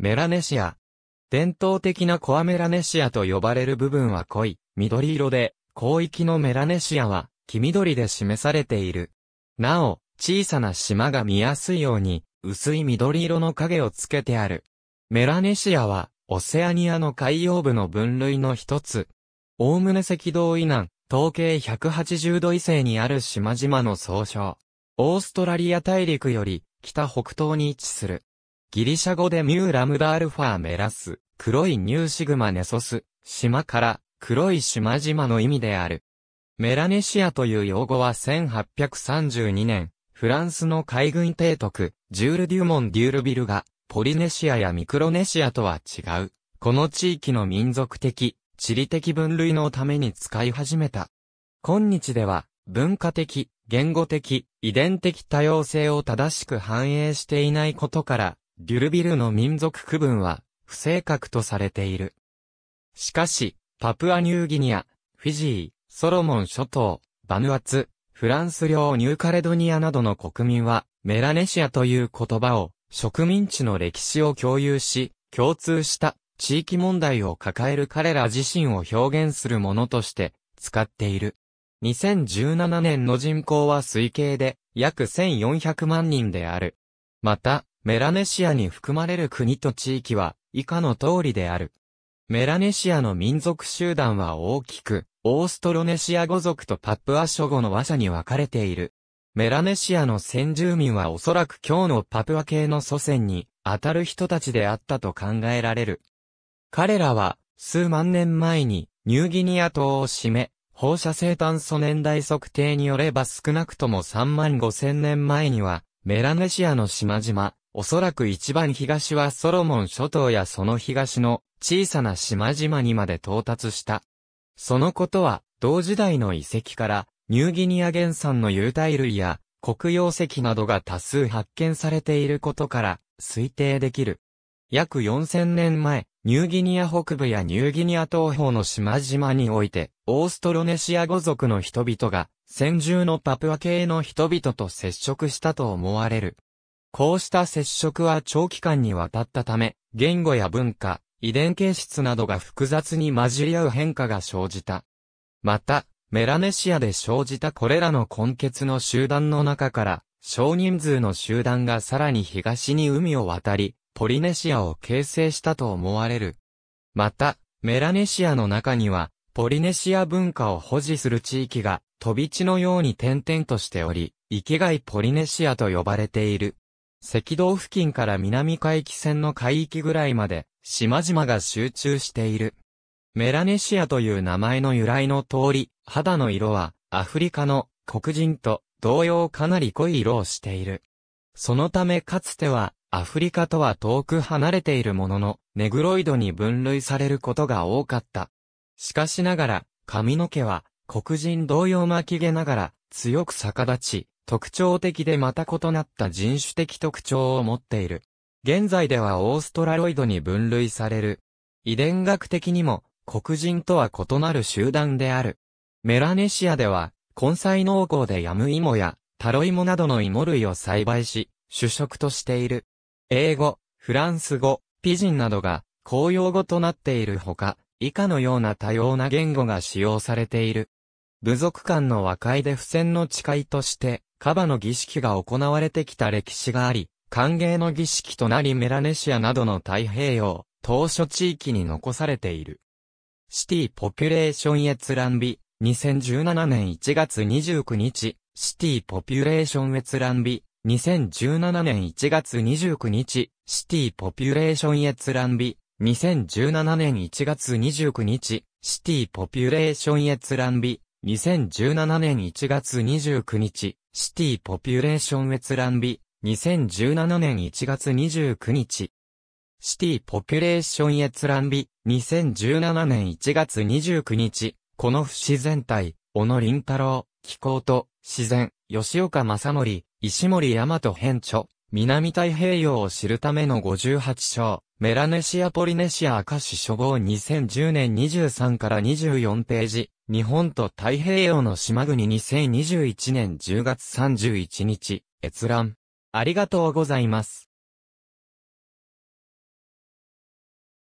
メラネシア。伝統的なコアメラネシアと呼ばれる部分は濃い、緑色で、広域のメラネシアは、黄緑で示されている。なお、小さな島が見やすいように、薄い緑色の影をつけてある。メラネシアは、オセアニアの海洋部の分類の一つ。おおむね赤道以南、統計180度以西にある島々の総称。オーストラリア大陸より、北北東に位置する。ギリシャ語でミューラムダアルファメラス、黒いニューシグマネソス、島から黒い島々の意味である。メラネシアという用語は1832年、フランスの海軍提督、ジュール・デュモン・デュールビルが、ポリネシアやミクロネシアとは違う。この地域の民族的、地理的分類のために使い始めた。今日では、文化的、言語的、遺伝的多様性を正しく反映していないことから、デュルビルの民族区分は不正確とされている。しかし、パプアニューギニア、フィジー、ソロモン諸島、バヌアツ、フランス領ニューカレドニアなどの国民は、メラネシアという言葉を、植民地の歴史を共有し、共通した地域問題を抱える彼ら自身を表現するものとして使っている。2017年の人口は推計で約1400万人である。また、メラネシアに含まれる国と地域は以下の通りである。メラネシアの民族集団は大きく、オーストロネシア語族とパプア諸語の話者に分かれている。メラネシアの先住民はおそらく今日のパプア系の祖先に当たる人たちであったと考えられる。彼らは数万年前にニューギニア島を占め、放射性炭素年代測定によれば少なくとも3万5千年前にはメラネシアの島々、おそらく一番東はソロモン諸島やその東の小さな島々にまで到達した。そのことは、同時代の遺跡から、ニューギニア原産の有袋類や黒曜石などが多数発見されていることから、推定できる。約4000年前、ニューギニア北部やニューギニア東方の島々において、オーストロネシア語族の人々が、先住のパプア系の人々と接触したと思われる。こうした接触は長期間にわたったため、言語や文化、遺伝形質などが複雑に混じり合う変化が生じた。また、メラネシアで生じたこれらの根血の集団の中から、少人数の集団がさらに東に海を渡り、ポリネシアを形成したと思われる。また、メラネシアの中には、ポリネシア文化を保持する地域が、飛び地のように点々としており、生きがいポリネシアと呼ばれている。赤道付近から南海域線の海域ぐらいまで、島々が集中している。メラネシアという名前の由来の通り、肌の色は、アフリカの黒人と同様かなり濃い色をしている。そのためかつては、アフリカとは遠く離れているものの、ネグロイドに分類されることが多かった。しかしながら、髪の毛は、黒人同様巻き毛ながら、強く逆立ち、特徴的でまた異なった人種的特徴を持っている。現在ではオーストラロイドに分類される。遺伝学的にも黒人とは異なる集団である。メラネシアでは、根菜農耕でヤムイモやタロイモなどの芋類を栽培し、主食としている。英語、フランス語、ピジンなどが公用語となっているほか、以下のような多様な言語が使用されている。部族間の和解で付箋の誓いとして、カバの儀式が行われてきた歴史があり、歓迎の儀式となりメラネシアなどの太平洋、島初地域に残されている。シティポピュレーション閲覧日、2017年1月29日、シティポピュレーション閲覧日、2017年1月29日、シティポピュレーション閲覧日、2017年1月29日、シティポピュレーション閲覧日、2017年1月29日。シティポピュレーション閲覧日、2017年1月29日。シティポピュレーション閲覧日、2017年1月29日。この不自然体、小野林太郎、気候と、自然、吉岡正則、石森大和編著、南太平洋を知るための58章。メラネシア・ポリネシア赤市書房2010年23から24ページ、日本と太平洋の島国2021年10月31日、閲覧。ありがとうございます。